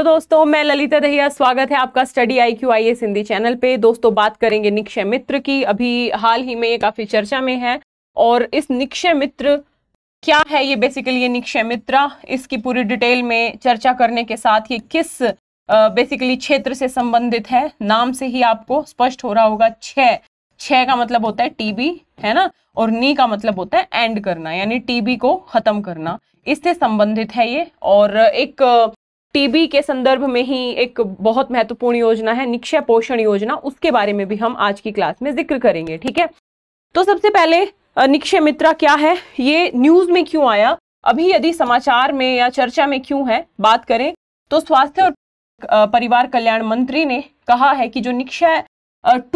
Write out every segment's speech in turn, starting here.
hello दोस्तों मैं ललिता दहिया स्वागत है आपका study I Q I S Hindi channel पे दोस्तों बात करेंगे निक्षय मित्र की अभी हाल ही में ये काफ़ी चर्चा में है और इस निक्षय मित्र क्या है ये बेसिकली ये निक्षय मित्र इसकी पूरी डिटेल में चर्चा करने के साथ ये किस बेसिकली क्षेत्र से संबंधित है नाम से ही आपको स्पष्ट हो रहा होगा छः छः का मतलब होता है टीबी है ना और नी का मतलब होता है एंड करना यानी टीबी को ख़त्म करना इससे संबंधित है ये और एक टीबी के संदर्भ में ही एक बहुत महत्वपूर्ण योजना है निक्षय पोषण योजना उसके बारे में भी हम आज की क्लास में जिक्र करेंगे ठीक है तो सबसे पहले निक्षय मित्रा क्या है ये न्यूज में क्यों आया अभी यदि समाचार में या चर्चा में क्यों है बात करें तो स्वास्थ्य और परिवार कल्याण मंत्री ने कहा है कि जो निक्षय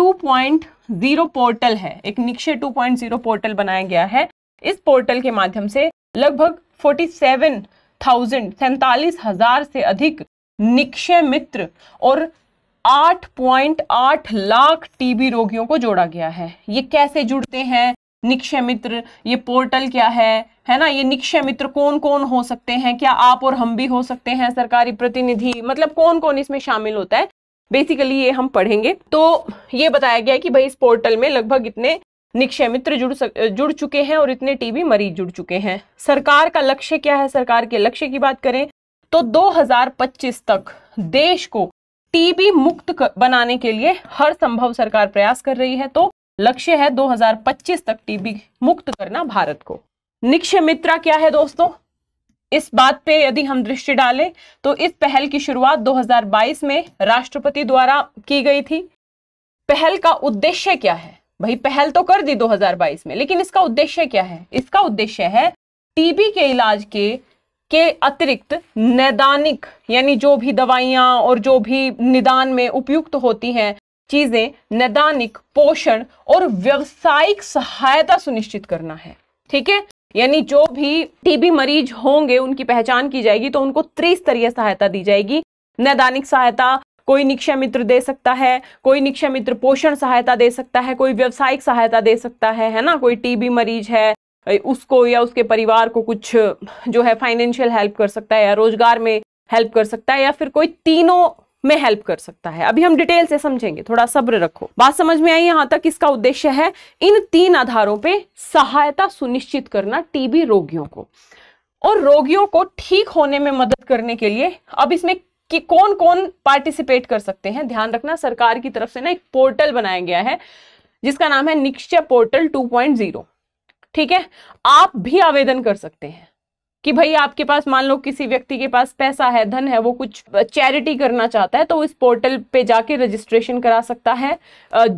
2.0 पोर्टल है एक निक्षय 2.0 पोर्टल बनाया गया है इस पोर्टल के माध्यम से लगभग 47 थाउजेंड सैतालीस हजार से अधिक निक्षय मित्र और 8.8 लाख टीबी रोगियों को जोड़ा गया है ये कैसे जुड़ते हैं निक्षय मित्र ये पोर्टल क्या है है ना ये निक्षय मित्र कौन कौन हो सकते हैं क्या आप और हम भी हो सकते हैं सरकारी प्रतिनिधि मतलब कौन कौन इसमें शामिल होता है बेसिकली ये हम पढ़ेंगे तो ये बताया गया कि भाई इस पोर्टल में लगभग इतने निक्षय मित्र जुड़ सक जुड़ चुके हैं और इतने टीबी मरीज जुड़ चुके हैं सरकार का लक्ष्य क्या है सरकार के लक्ष्य की बात करें तो 2025 तक देश को टीबी मुक्त बनाने के लिए हर संभव सरकार प्रयास कर रही है तो लक्ष्य है 2025 तक टीबी मुक्त करना भारत को निक्षय मित्रा क्या है दोस्तों इस बात पे यदि हम दृष्टि डालें तो इस पहल की शुरुआत 2022 में राष्ट्रपति द्वारा की गई थी पहल का उद्देश्य क्या है भाई पहल तो कर दी 2022 में लेकिन इसका उद्देश्य क्या है इसका उद्देश्य है टीबी के इलाज के के अतिरिक्त नैदानिक यानी जो भी दवाइयाँ और जो भी निदान में उपयुक्त होती हैं चीज़ें नैदानिक पोषण और व्यवसायिक सहायता सुनिश्चित करना है ठीक है यानी जो भी टीबी मरीज होंगे उनकी पहचान की जाएगी तो उनको त्रिस्तरीय सहायता दी जाएगी नैदानिक सहायता कोई निक्षा मित्र दे सकता है कोई निक्षा मित्र पोषण सहायता दे सकता है कोई व्यवसायिक सहायता दे सकता है है ना कोई टीबी मरीज है उसको या उसके परिवार को कुछ जो है फाइनेंशियल हेल्प कर सकता है या रोजगार में हेल्प कर सकता है या फिर कोई तीनों में हेल्प कर सकता है अभी हम डिटेल से समझेंगे थोड़ा सब्र रखो बात समझ में आई यहाँ तक इसका उद्देश्य है इन तीन आधारों पर सहायता सुनिश्चित करना टीबी रोगियों को और रोगियों को ठीक होने में मदद करने के लिए अब इसमें कि कौन कौन पार्टिसिपेट कर सकते हैं ध्यान रखना सरकार की तरफ से ना एक पोर्टल बनाया गया है जिसका नाम है निश्चय पोर्टल 2.0 ठीक है आप भी आवेदन कर सकते हैं कि भाई आपके पास मान लो किसी व्यक्ति के पास पैसा है धन है वो कुछ चैरिटी करना चाहता है तो इस पोर्टल पे जाके रजिस्ट्रेशन करा सकता है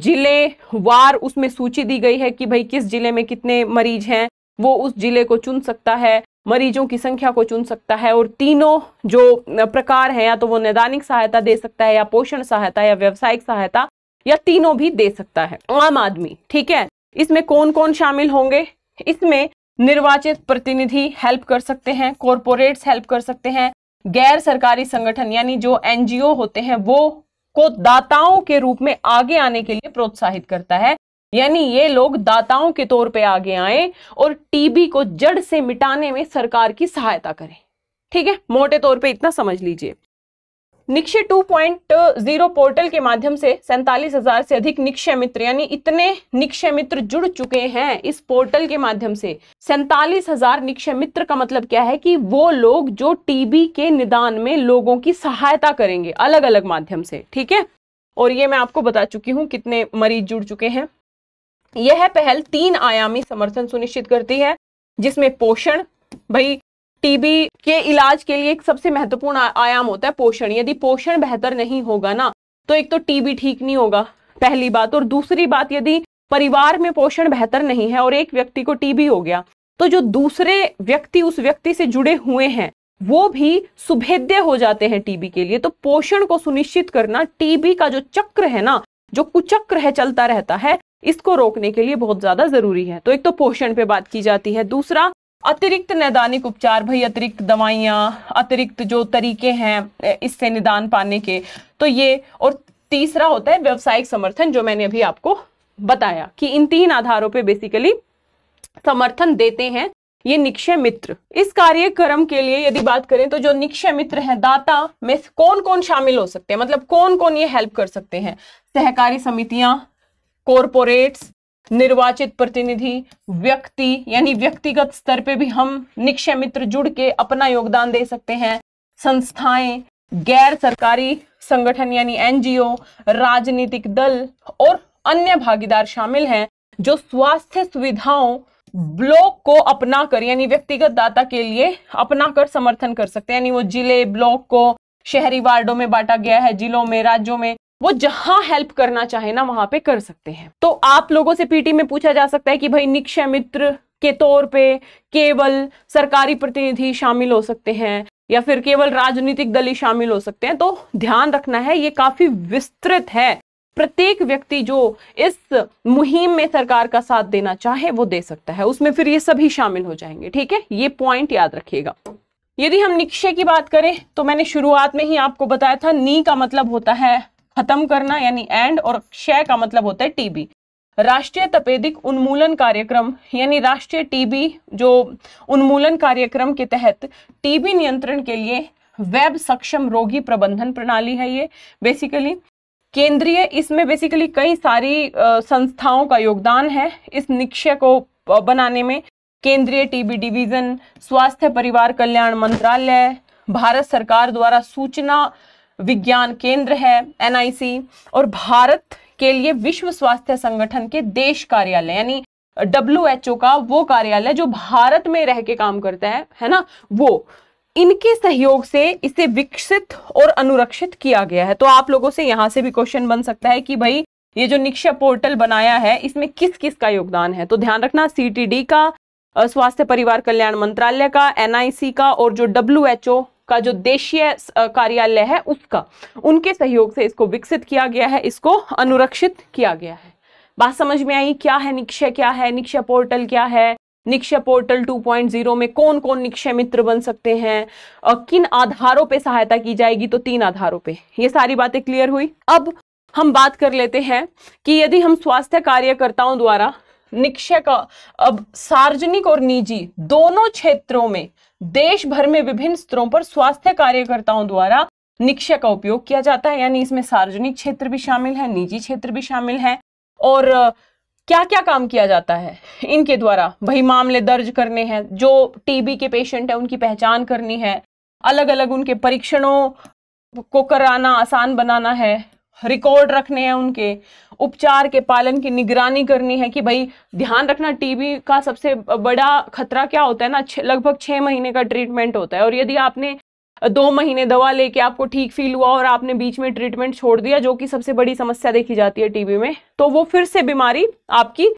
जिले वार उसमें सूची दी गई है कि भाई किस जिले में कितने मरीज हैं वो उस जिले को चुन सकता है मरीजों की संख्या को चुन सकता है और तीनों जो प्रकार हैं या तो वो नैदानिक सहायता दे सकता है या पोषण सहायता या व्यवसायिक सहायता या तीनों भी दे सकता है आम आदमी ठीक है इसमें कौन कौन शामिल होंगे इसमें निर्वाचित प्रतिनिधि हेल्प कर सकते हैं कॉरपोरेट्स हेल्प कर सकते हैं गैर सरकारी संगठन यानी जो एनजीओ होते हैं वो को दाताओं के रूप में आगे आने के लिए प्रोत्साहित करता है यानी ये लोग दाताओं के तौर पे आगे आए और टीबी को जड़ से मिटाने में सरकार की सहायता करें ठीक है मोटे तौर पे इतना समझ लीजिए निक्षय 2.0 पोर्टल के माध्यम से सैंतालीस हजार से अधिक निक्षय मित्र यानी इतने निक्षय मित्र जुड़ चुके हैं इस पोर्टल के माध्यम से सैंतालीस हजार निक्षय मित्र का मतलब क्या है कि वो लोग जो टीबी के निदान में लोगों की सहायता करेंगे अलग अलग माध्यम से ठीक है और ये मैं आपको बता चुकी हूँ कितने मरीज जुड़ चुके हैं यह पहल तीन आयामी समर्थन सुनिश्चित करती है जिसमें पोषण भाई टीबी के इलाज के लिए एक सबसे महत्वपूर्ण आयाम होता है पोषण यदि पोषण बेहतर नहीं होगा ना तो एक तो टीबी ठीक नहीं होगा पहली बात और दूसरी बात यदि परिवार में पोषण बेहतर नहीं है और एक व्यक्ति को टीबी हो गया तो जो दूसरे व्यक्ति उस व्यक्ति से जुड़े हुए हैं वो भी सुभेद्य हो जाते हैं टीबी के लिए तो पोषण को सुनिश्चित करना टीबी का जो चक्र है ना जो कुचक्र है चलता रहता है इसको रोकने के लिए बहुत ज्यादा जरूरी है तो एक तो पोषण पे बात की जाती है दूसरा अतिरिक्त नैदानिक उपचार भाई अतिरिक्त दवाइयाँ अतिरिक्त जो तरीके हैं इससे निदान पाने के तो ये और तीसरा होता है व्यवसायिक समर्थन जो मैंने अभी आपको बताया कि इन तीन आधारों पे बेसिकली समर्थन देते हैं ये निक्षय मित्र इस कार्यक्रम के लिए यदि बात करें तो जो निक्षय मित्र है दाता में कौन कौन शामिल हो सकते हैं मतलब कौन कौन ये हेल्प कर सकते हैं सहकारी समितियां कॉरपोरेट्स निर्वाचित प्रतिनिधि व्यक्ति यानी व्यक्तिगत स्तर पे भी हम निक्षय मित्र जुड़ के अपना योगदान दे सकते हैं संस्थाएं गैर सरकारी संगठन यानी एनजीओ राजनीतिक दल और अन्य भागीदार शामिल हैं जो स्वास्थ्य सुविधाओं ब्लॉक को अपना कर यानी व्यक्तिगत दाता के लिए अपना कर समर्थन कर सकते हैं यानी वो जिले ब्लॉक को शहरी वार्डों में बांटा गया है जिलों में राज्यों में वो जहां हेल्प करना चाहे ना वहां पे कर सकते हैं तो आप लोगों से पीटी में पूछा जा सकता है कि भाई निक्षय मित्र के तौर पे केवल सरकारी प्रतिनिधि शामिल हो सकते हैं या फिर केवल राजनीतिक दल ही शामिल हो सकते हैं तो ध्यान रखना है ये काफी विस्तृत है प्रत्येक व्यक्ति जो इस मुहिम में सरकार का साथ देना चाहे वो दे सकता है उसमें फिर ये सभी शामिल हो जाएंगे ठीक है ये पॉइंट याद रखिएगा यदि हम निक्षय की बात करें तो मैंने शुरुआत में ही आपको बताया था नी का मतलब होता है खत्म करना यानी एंड और क्षय का मतलब होता है टीबी राष्ट्रीय तपेदिक उन्मूलन कार्यक्रम यानी राष्ट्रीय टीबी जो उन्मूलन कार्यक्रम के तहत टीबी नियंत्रण के लिए वेब सक्षम रोगी प्रबंधन प्रणाली है ये बेसिकली केंद्रीय इसमें बेसिकली कई सारी संस्थाओं का योगदान है इस निक्षय को बनाने में केंद्रीय टीबी डिवीजन स्वास्थ्य परिवार कल्याण मंत्रालय भारत सरकार द्वारा सूचना विज्ञान केंद्र है एनआईसी और भारत के लिए विश्व स्वास्थ्य संगठन के देश कार्यालय यानी डब्ल्यू का वो कार्यालय जो भारत में रह के काम करता है है ना वो इनके सहयोग से इसे विकसित और अनुरक्षित किया गया है तो आप लोगों से यहाँ से भी क्वेश्चन बन सकता है कि भाई ये जो निक्षा पोर्टल बनाया है इसमें किस किस का योगदान है तो ध्यान रखना सीटीडी का स्वास्थ्य परिवार कल्याण मंत्रालय का एनआईसी का और जो डब्ल्यू का जो देशीय कार्यालय है उसका उनके सहयोग से इसको विकसित किया गया है इसको अनुरक्षित किया गया है बात समझ में आई क्या है निक्षय क्या है निक्षय पोर्टल क्या है निक्षय पोर्टल 2.0 में कौन कौन निक्षय मित्र बन सकते हैं और किन आधारों पे सहायता की जाएगी तो तीन आधारों पे ये सारी बातें क्लियर हुई अब हम बात कर लेते हैं कि यदि हम स्वास्थ्य कार्यकर्ताओं द्वारा निक्षय का अब सार्वजनिक और निजी दोनों क्षेत्रों में देश भर में विभिन्न स्तरों पर स्वास्थ्य कार्यकर्ताओं द्वारा निक्षा का उपयोग किया जाता है यानी इसमें सार्वजनिक क्षेत्र भी शामिल है निजी क्षेत्र भी शामिल है और क्या क्या काम किया जाता है इनके द्वारा वही मामले दर्ज करने हैं जो टीबी के पेशेंट है उनकी पहचान करनी है अलग अलग उनके परीक्षणों को कराना आसान बनाना है रिकॉर्ड रखने हैं उनके उपचार के पालन की निगरानी करनी है कि भाई ध्यान रखना टीबी का सबसे बड़ा खतरा क्या होता है ना लगभग छः महीने का ट्रीटमेंट होता है और यदि आपने दो महीने दवा लेके आपको ठीक फील हुआ और आपने बीच में ट्रीटमेंट छोड़ दिया जो कि सबसे बड़ी समस्या देखी जाती है टीबी में तो वो फिर से बीमारी आपकी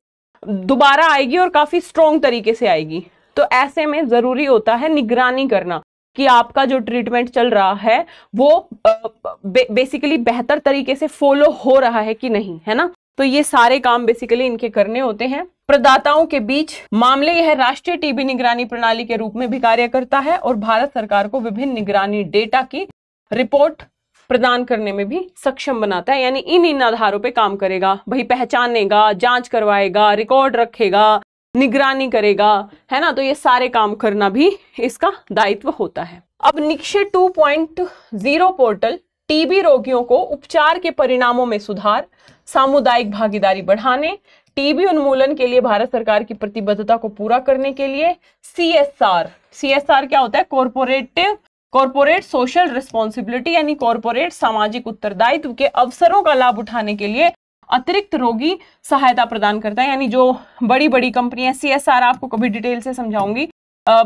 दोबारा आएगी और काफ़ी स्ट्रोंग तरीके से आएगी तो ऐसे में ज़रूरी होता है निगरानी करना कि आपका जो ट्रीटमेंट चल रहा है वो बे, बेसिकली बेहतर तरीके से फॉलो हो रहा है कि नहीं है ना तो ये सारे काम बेसिकली इनके करने होते हैं प्रदाताओं के बीच मामले यह राष्ट्रीय टीबी निगरानी प्रणाली के रूप में भी कार्य करता है और भारत सरकार को विभिन्न निगरानी डेटा की रिपोर्ट प्रदान करने में भी सक्षम बनाता है यानी इन इन आधारों पे काम करेगा भाई पहचानेगा जांच करवाएगा रिकॉर्ड रखेगा निगरानी करेगा है ना तो ये सारे काम करना भी इसका दायित्व होता है अब निक्षे 2.0 पोर्टल टीबी रोगियों को उपचार के परिणामों में सुधार सामुदायिक भागीदारी बढ़ाने टीबी उन्मूलन के लिए भारत सरकार की प्रतिबद्धता को पूरा करने के लिए सीएसआर सीएसआर क्या होता है कॉरपोरेटिव कॉरपोरेट सोशल रिस्पॉन्सिबिलिटी यानी कॉरपोरेट सामाजिक उत्तरदायित्व के अवसरों का लाभ उठाने के लिए अतिरिक्त रोगी सहायता प्रदान करता है यानी जो बड़ी बड़ी कंपनियां सी एस आर आपको कभी डिटेल से समझाऊंगी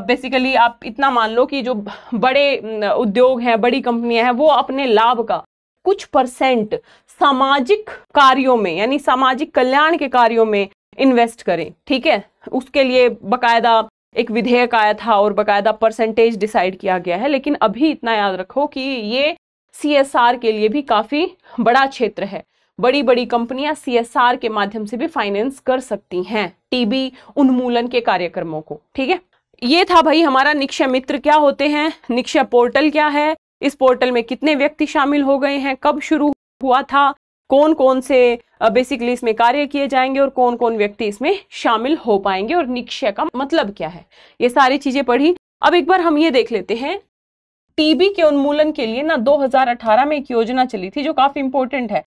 बेसिकली uh, आप इतना मान लो कि जो बड़े उद्योग हैं बड़ी कंपनियां हैं वो अपने लाभ का कुछ परसेंट सामाजिक कार्यों में यानी सामाजिक कल्याण के कार्यों में इन्वेस्ट करें ठीक है उसके लिए बकायदा एक विधेयक आया था और बकायदा परसेंटेज डिसाइड किया गया है लेकिन अभी इतना याद रखो कि ये सी के लिए भी काफ़ी बड़ा क्षेत्र है बड़ी बड़ी कंपनियां सीएसआर के माध्यम से भी फाइनेंस कर सकती हैं टीबी उन्मूलन के कार्यक्रमों को ठीक है ये था भाई हमारा निक्षय मित्र क्या होते हैं निक्षय पोर्टल क्या है इस पोर्टल में कितने व्यक्ति शामिल हो गए हैं कब शुरू हुआ था कौन कौन से बेसिकली इसमें कार्य किए जाएंगे और कौन कौन व्यक्ति इसमें शामिल हो पाएंगे और निक्षय का मतलब क्या है ये सारी चीजें पढ़ी अब एक बार हम ये देख लेते हैं टीबी के उन्मूलन के लिए ना 2018 में एक योजना चली थी जो काफी इंपॉर्टेंट है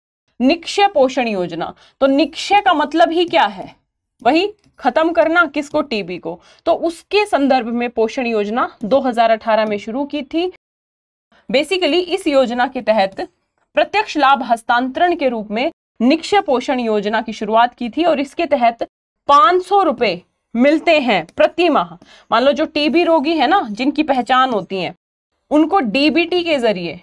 निक्षय पोषण योजना तो निक्षय का मतलब ही क्या है वही खत्म करना किसको टीबी को तो उसके संदर्भ में पोषण योजना 2018 में शुरू की थी बेसिकली इस योजना के तहत प्रत्यक्ष लाभ हस्तांतरण के रूप में निक्षय पोषण योजना की शुरुआत की थी और इसके तहत पांच सौ मिलते हैं प्रति माह मान लो जो टीबी रोगी है ना जिनकी पहचान होती है उनको डीबीटी के जरिए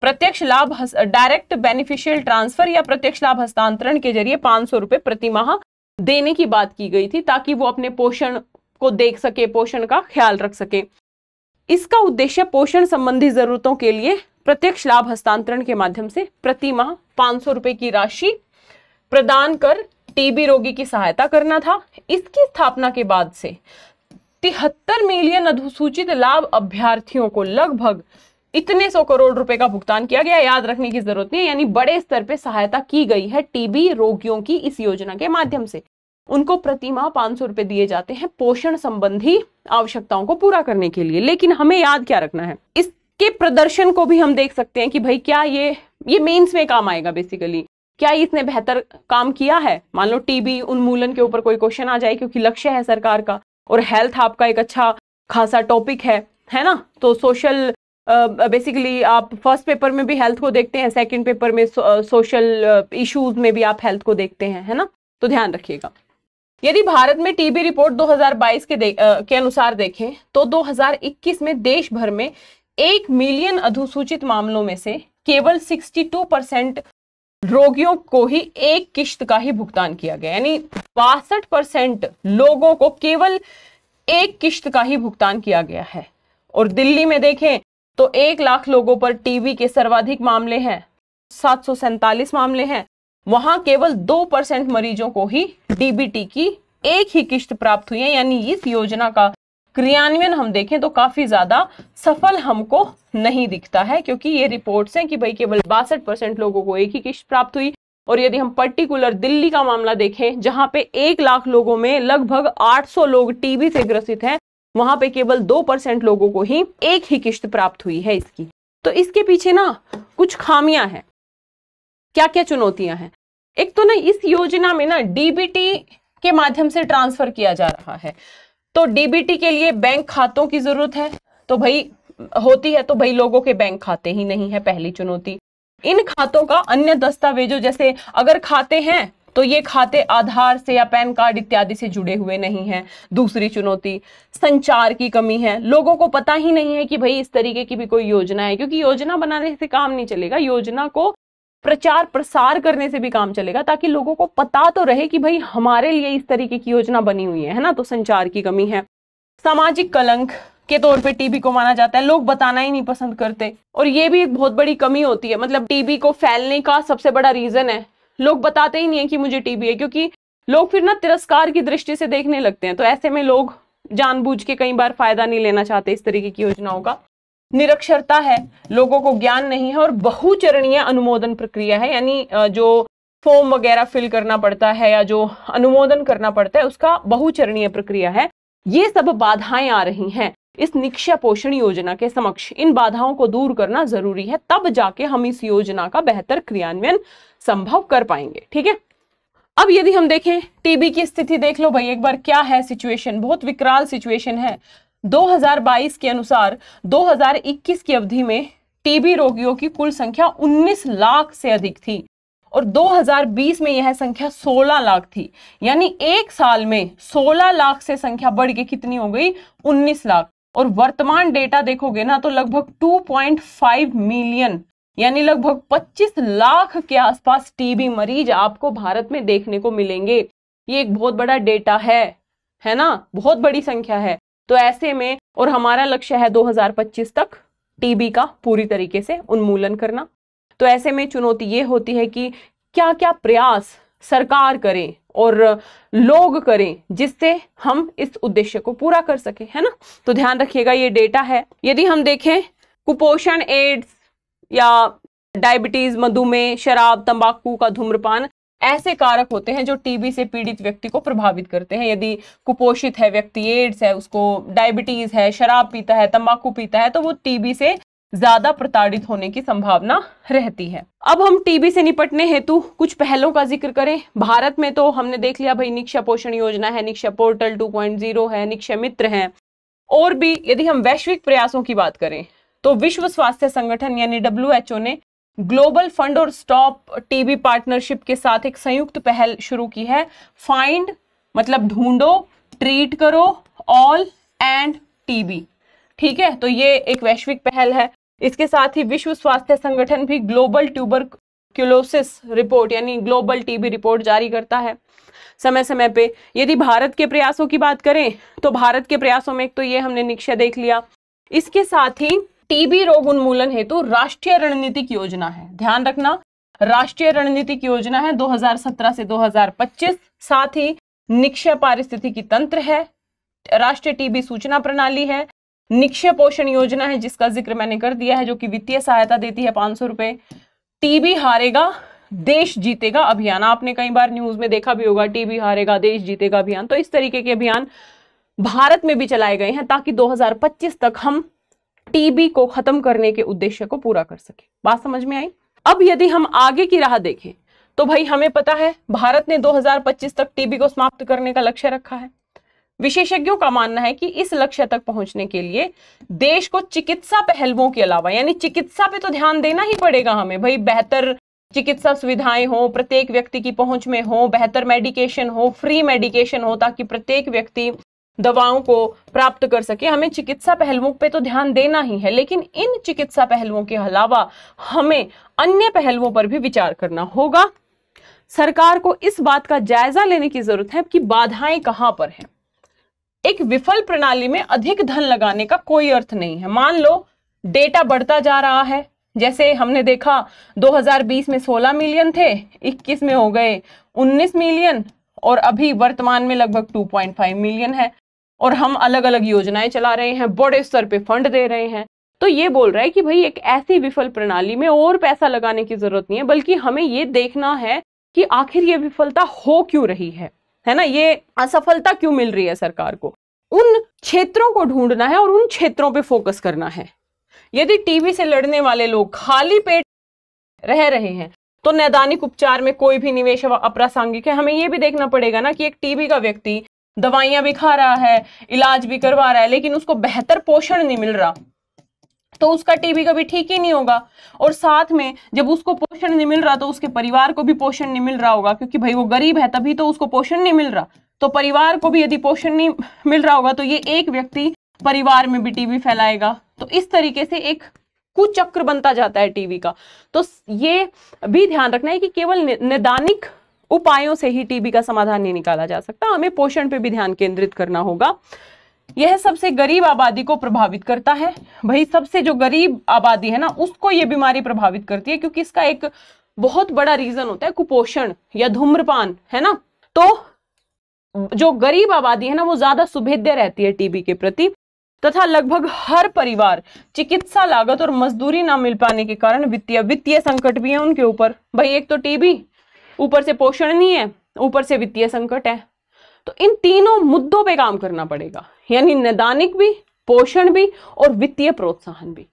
प्रत्यक्ष लाभ डायरेक्ट बेनिफिशियल ट्रांसफर या प्रत्यक्ष लाभ हस्तांतरण के जरिए पांच सौ रुपए प्रतिमाह देने की बात की गई थी ताकि वो अपने पोषण को देख सके पोषण का ख्याल रख सके इसका उद्देश्य पोषण संबंधी जरूरतों के लिए प्रत्यक्ष लाभ हस्तांतरण के माध्यम से प्रति माह पांच सौ रुपए की राशि प्रदान कर टीबी रोगी की सहायता करना था इसकी स्थापना के बाद से तिहत्तर मिलियन अधिसूचित लाभ अभ्यार्थियों को लगभग इतने सौ करोड़ रुपए का भुगतान किया गया याद रखने की जरूरत नहीं है यानी बड़े स्तर पर सहायता की गई है टीबी रोगियों की इस योजना के माध्यम से उनको प्रतिमाह पांच सौ रुपए दिए जाते हैं पोषण संबंधी आवश्यकताओं को पूरा करने के लिए लेकिन हमें याद क्या रखना है इसके प्रदर्शन को भी हम देख सकते हैं कि भाई क्या ये ये मेंस में काम आएगा बेसिकली क्या इसने बेहतर काम किया है मान लो टीबी उन्मूलन के ऊपर कोई क्वेश्चन आ जाए क्योंकि लक्ष्य है सरकार का और हेल्थ आपका एक अच्छा खासा टॉपिक है है ना तो सोशल बेसिकली आप फर्स्ट पेपर में भी हेल्थ को देखते हैं सेकंड पेपर में सोशल इश्यूज में भी आप हेल्थ को देखते हैं है ना तो ध्यान रखिएगा यदि भारत में टीबी रिपोर्ट 2022 के दे, uh, के अनुसार देखें तो 2021 में देश भर में एक मिलियन अधूसूचित मामलों में से केवल 62 परसेंट रोगियों को ही एक किश्त का ही भुगतान किया गया यानी बासठ परसेंट लोगों को केवल एक किश्त का ही भुगतान किया गया है और दिल्ली में देखें तो एक लाख लोगों पर टीबी के सर्वाधिक मामले हैं सात मामले हैं वहां केवल दो परसेंट मरीजों को ही डीबीटी की एक ही किश्त प्राप्त हुई है यानी इस योजना का क्रियान्वयन हम देखें तो काफी ज्यादा सफल हमको नहीं दिखता है क्योंकि ये रिपोर्ट्स हैं कि भाई केवल बासठ परसेंट लोगों को एक ही किश्त प्राप्त हुई और यदि हम पर्टिकुलर दिल्ली का मामला देखें जहां पे एक लाख लोगों में लगभग 800 लोग टीबी से ग्रसित हैं वहां पे केवल दो परसेंट लोगों को ही एक ही किश्त प्राप्त हुई है इसकी तो इसके पीछे ना कुछ खामियां हैं क्या क्या चुनौतियां हैं एक तो ना इस योजना में ना डीबीटी के माध्यम से ट्रांसफर किया जा रहा है तो डीबीटी के लिए बैंक खातों की जरूरत है तो भाई होती है तो भाई लोगों के बैंक खाते ही नहीं है पहली चुनौती इन खातों का अन्य दस्तावेजों जैसे अगर खाते हैं तो ये खाते आधार से या पैन कार्ड इत्यादि से जुड़े हुए नहीं हैं दूसरी चुनौती संचार की कमी है लोगों को पता ही नहीं है कि भाई इस तरीके की भी कोई योजना है क्योंकि योजना बनाने से काम नहीं चलेगा योजना को प्रचार प्रसार करने से भी काम चलेगा ताकि लोगों को पता तो रहे कि भाई हमारे लिए इस तरीके की योजना बनी हुई है है ना तो संचार की कमी है सामाजिक कलंक के तौर पे टीबी को माना जाता है लोग बताना ही नहीं पसंद करते और ये भी एक बहुत बड़ी कमी होती है मतलब टीबी को फैलने का सबसे बड़ा रीजन है लोग बताते ही नहीं है कि मुझे टीबी है क्योंकि लोग फिर ना तिरस्कार की दृष्टि से देखने लगते हैं तो ऐसे में लोग जानबूझ के कई बार फायदा नहीं लेना चाहते इस तरीके की योजनाओं का निरक्षरता है लोगों को ज्ञान नहीं है और बहुचरणीय अनुमोदन प्रक्रिया है यानी जो फॉर्म वगैरह फिल करना पड़ता है या जो अनुमोदन करना पड़ता है उसका बहुचरणीय प्रक्रिया है ये सब बाधाएं आ रही हैं इस निक्षा पोषण योजना के समक्ष इन बाधाओं को दूर करना जरूरी है तब जाके हम इस योजना का बेहतर क्रियान्वयन संभव कर पाएंगे ठीक है अब यदि हम देखें टीबी की स्थिति देख लो भाई एक बार क्या है सिचुएशन बहुत विकराल सिचुएशन है 2022 के अनुसार 2021 की अवधि में टीबी रोगियों की कुल संख्या 19 लाख से अधिक थी और 2020 में यह संख्या 16 लाख थी यानी एक साल में 16 लाख से संख्या बढ़ के कितनी हो गई 19 लाख और वर्तमान डेटा देखोगे ना तो लगभग 2.5 मिलियन यानी लगभग 25 लाख के आसपास टीबी मरीज आपको भारत में देखने को मिलेंगे ये एक बहुत बड़ा डेटा है है ना बहुत बड़ी संख्या है तो ऐसे में और हमारा लक्ष्य है 2025 तक टीबी का पूरी तरीके से उन्मूलन करना तो ऐसे में चुनौती ये होती है कि क्या क्या प्रयास सरकार करें और लोग करें जिससे हम इस उद्देश्य को पूरा कर सके है ना तो ध्यान रखिएगा ये डेटा है यदि हम देखें कुपोषण एड्स या डायबिटीज मधुमेह शराब तंबाकू का धूम्रपान ऐसे कारक होते हैं जो टीबी से पीड़ित व्यक्ति को प्रभावित करते हैं यदि कुपोषित है व्यक्ति एड्स है उसको डायबिटीज है शराब पीता है तंबाकू पीता है तो वो टीबी से ज्यादा प्रताड़ित होने की संभावना रहती है अब हम टीबी से निपटने हेतु कुछ पहलों का जिक्र करें भारत में तो हमने देख लिया भाई निक्षा पोषण योजना है निक्षा पोर्टल 2.0 है निक्षा मित्र है और भी यदि हम वैश्विक प्रयासों की बात करें तो विश्व स्वास्थ्य संगठन यानी डब्ल्यू ने ग्लोबल फंड और स्टॉप टीबी पार्टनरशिप के साथ एक संयुक्त पहल शुरू की है फाइंड मतलब ढूंढो ट्रीट करो ऑल एंड टीबी ठीक है तो ये एक वैश्विक पहल है इसके साथ ही विश्व स्वास्थ्य संगठन भी ग्लोबल ट्यूबर क्यूलोसिस रिपोर्ट यानी ग्लोबल टीबी रिपोर्ट जारी करता है समय समय पे यदि भारत के प्रयासों की बात करें तो भारत के प्रयासों में एक तो ये हमने निक्षय देख लिया इसके साथ ही टीबी रोग उन्मूलन हेतु राष्ट्रीय रणनीतिक योजना है ध्यान रखना राष्ट्रीय रणनीतिक योजना है 2017 से 2025 साथ ही निक्षय पारिस्थितिकी तंत्र है राष्ट्रीय टीबी सूचना प्रणाली है निक्षय पोषण योजना है जिसका जिक्र मैंने कर दिया है जो कि वित्तीय सहायता देती है पांच सौ रुपए टीबी हारेगा देश जीतेगा अभियान आपने कई बार न्यूज में देखा भी होगा टीबी हारेगा देश जीतेगा अभियान तो इस तरीके के अभियान भारत में भी चलाए गए हैं ताकि 2025 तक हम टीबी को खत्म करने के उद्देश्य को पूरा कर सके बात समझ में आई अब यदि हम आगे की राह देखें तो भाई हमें पता है भारत ने 2025 तक टीबी को समाप्त करने का लक्ष्य रखा है विशेषज्ञों का मानना है कि इस लक्ष्य तक पहुंचने के लिए देश को चिकित्सा पहलुओं के अलावा यानी चिकित्सा पे तो ध्यान देना ही पड़ेगा हमें भाई बेहतर चिकित्सा सुविधाएं हो प्रत्येक व्यक्ति की पहुंच में हो बेहतर मेडिकेशन हो फ्री मेडिकेशन हो ताकि प्रत्येक व्यक्ति दवाओं को प्राप्त कर सके हमें चिकित्सा पहलुओं पे तो ध्यान देना ही है लेकिन इन चिकित्सा पहलुओं के अलावा हमें अन्य पहलुओं पर भी विचार करना होगा सरकार को इस बात का जायजा लेने की जरूरत है कि बाधाएं कहाँ पर हैं एक विफल प्रणाली में अधिक धन लगाने का कोई अर्थ नहीं है मान लो डेटा बढ़ता जा रहा है जैसे हमने देखा 2020 में 16 मिलियन थे 21 में हो गए 19 मिलियन और अभी वर्तमान में लगभग 2.5 मिलियन है और हम अलग अलग योजनाएं चला रहे हैं बड़े स्तर पे फंड दे रहे हैं तो ये बोल रहा है कि भाई एक ऐसी विफल प्रणाली में और पैसा लगाने की जरूरत नहीं है बल्कि हमें ये देखना है कि आखिर ये विफलता हो क्यों रही है है ना ये असफलता क्यों मिल रही है सरकार को उन क्षेत्रों को ढूंढना है और उन क्षेत्रों पे फोकस करना है यदि टीबी से लड़ने वाले लोग खाली पेट रह रहे हैं तो नैदानिक उपचार में कोई भी निवेश अप्रासंगिक है हमें यह भी देखना पड़ेगा ना कि एक टीबी का व्यक्ति दवाइयां भी खा रहा है इलाज भी करवा रहा है लेकिन उसको बेहतर पोषण नहीं मिल रहा तो उसका टीबी कभी ठीक ही नहीं होगा और साथ में जब उसको पोषण नहीं मिल रहा तो उसके परिवार को भी पोषण नहीं मिल रहा होगा क्योंकि भाई वो गरीब है तभी तो उसको पोषण नहीं मिल रहा तो परिवार को भी यदि पोषण नहीं मिल रहा होगा तो ये एक व्यक्ति परिवार में भी टीबी फैलाएगा तो इस तरीके से एक कुचक्र बनता जाता है टीवी का तो ये भी ध्यान रखना है कि केवल नैदानिक उपायों से ही टीबी का समाधान नहीं निकाला जा सकता हमें पोषण पे भी ध्यान केंद्रित करना होगा यह सबसे गरीब आबादी को प्रभावित करता है भाई सबसे जो गरीब आबादी है ना उसको ये बीमारी प्रभावित करती है क्योंकि इसका एक बहुत बड़ा रीजन होता है कुपोषण या धूम्रपान है ना तो जो गरीब आबादी है ना वो ज्यादा सुभेद्य रहती है टीबी के प्रति तथा लगभग हर परिवार चिकित्सा लागत और मजदूरी ना मिल पाने के कारण वित्तीय वित्तीय संकट भी है उनके ऊपर भाई एक तो टीबी ऊपर से पोषण नहीं है ऊपर से वित्तीय संकट है तो इन तीनों मुद्दों पे काम करना पड़ेगा यानी नैदानिक भी पोषण भी और वित्तीय प्रोत्साहन भी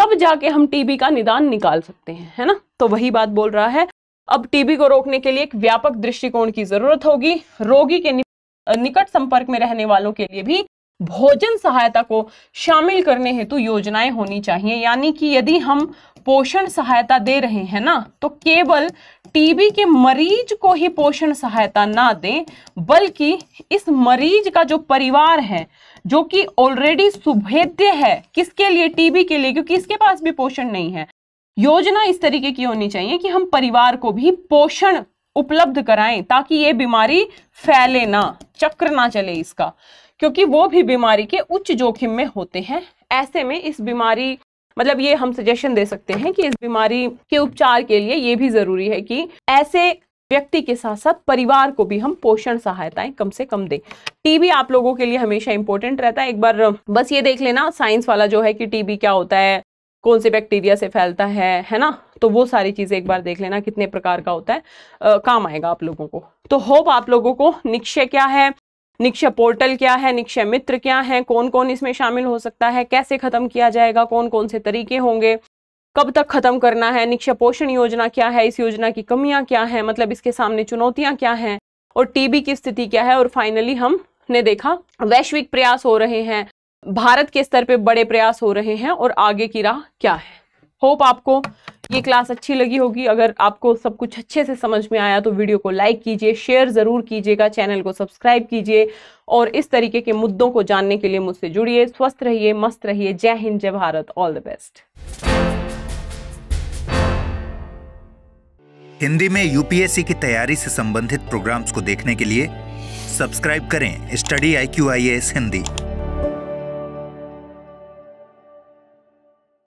तब जाके हम टीबी का निदान निकाल सकते हैं है ना तो वही बात बोल रहा है अब टीबी को रोकने के लिए एक व्यापक दृष्टिकोण की जरूरत होगी रोगी के निकट संपर्क में रहने वालों के लिए भी भोजन सहायता को शामिल करने हेतु योजनाएं होनी चाहिए यानी कि यदि हम पोषण सहायता दे रहे हैं ना तो केवल टीबी के मरीज को ही पोषण सहायता ना दें बल्कि इस मरीज का जो परिवार है जो कि ऑलरेडी सुभेद्य है किसके लिए टीबी के लिए क्योंकि इसके पास भी पोषण नहीं है योजना इस तरीके की होनी चाहिए कि हम परिवार को भी पोषण उपलब्ध कराएं ताकि ये बीमारी फैले ना चक्र ना चले इसका क्योंकि वो भी बीमारी के उच्च जोखिम में होते हैं ऐसे में इस बीमारी मतलब ये हम सजेशन दे सकते हैं कि इस बीमारी के उपचार के लिए ये भी ज़रूरी है कि ऐसे व्यक्ति के साथ साथ परिवार को भी हम पोषण सहायताएं कम से कम दें टीबी आप लोगों के लिए हमेशा इंपॉर्टेंट रहता है एक बार बस ये देख लेना साइंस वाला जो है कि टीबी क्या होता है कौन से बैक्टीरिया से फैलता है है ना तो वो सारी चीज़ें एक बार देख लेना कितने प्रकार का होता है आ, काम आएगा आप लोगों को तो होप आप लोगों को निक्षय क्या है निक्षय पोर्टल क्या है निक्षय मित्र क्या है कौन कौन इसमें शामिल हो सकता है कैसे खत्म किया जाएगा कौन कौन से तरीके होंगे कब तक खत्म करना है निक्षय पोषण योजना क्या है इस योजना की कमियां क्या है मतलब इसके सामने चुनौतियां क्या हैं और टीबी की स्थिति क्या है और फाइनली हमने देखा वैश्विक प्रयास हो रहे हैं भारत के स्तर पे बड़े प्रयास हो रहे हैं और आगे की राह क्या है होप आपको ये क्लास अच्छी लगी होगी अगर आपको सब कुछ अच्छे से समझ में आया तो वीडियो को लाइक कीजिए शेयर ज़रूर कीजिएगा चैनल को सब्सक्राइब कीजिए और इस तरीके के मुद्दों को जानने के लिए मुझसे जुड़िए स्वस्थ रहिए मस्त रहिए जय हिंद जय Bharat all the best Hindi में यूपीएससी की तैयारी से संबंधित प्रोग्राम्स को देखने के लिए सब्सक्राइब करें study I Q I S Hindi